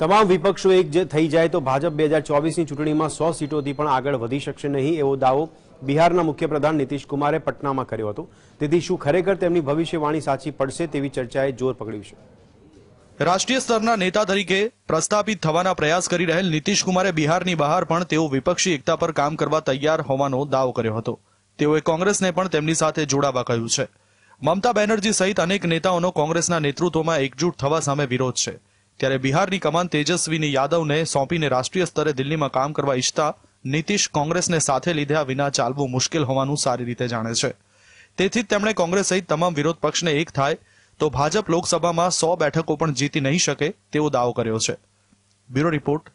તમામ વિપક્ષો એક થઈ જાય તો ભાજપ બે હજાર ચોવીસની ચૂંટણીમાં સો સીટોથી પણ આગળ વધી શકશે નહીં એવો દાવો બિહારના મુખ્યપ્રધાન નીતિશકુમારે પટનામાં કર્યો હતો તેથી શું ખરેખર તેમની ભવિષ્યવાણી સાચી પડશે તેવી ચર્ચાએ જોર પકડ્યું છે રાષ્ટ્રીય સ્તરના નેતા તરીકે પ્રસ્થાપિત થવાના પ્રયાસ કરી રહેલ કુમારે બિહારની બહાર પણ તેઓ વિપક્ષી એકતા પર કામ કરવા તૈયાર હોવાનો દાવો કર્યો હતો તેઓએ કોંગ્રેસને પણ તેમની સાથે જોડાવા કહ્યું છે મમતા બેનર્જી સહિત અનેક નેતાઓનો કોંગ્રેસના નેતૃત્વમાં એકજૂટ થવા સામે વિરોધ છે ત્યારે બિહારની કમાન તેજસ્વીની યાદવને સોંપીને રાષ્ટ્રીય સ્તરે દિલ્હીમાં કામ કરવા ઇચ્છતા નીતિશ કોંગ્રેસને સાથે લીધા વિના ચાલવું મુશ્કેલ હોવાનું સારી રીતે જાણે છે તેથી જ તેમણે કોંગ્રેસ સહિત તમામ વિરોધ પક્ષને એક થાય તો ભાજપ લોકસભામાં સો બેઠકો પણ જીતી નહીં શકે તેવો દાવો કર્યો છે બ્યુરો રિપોર્ટ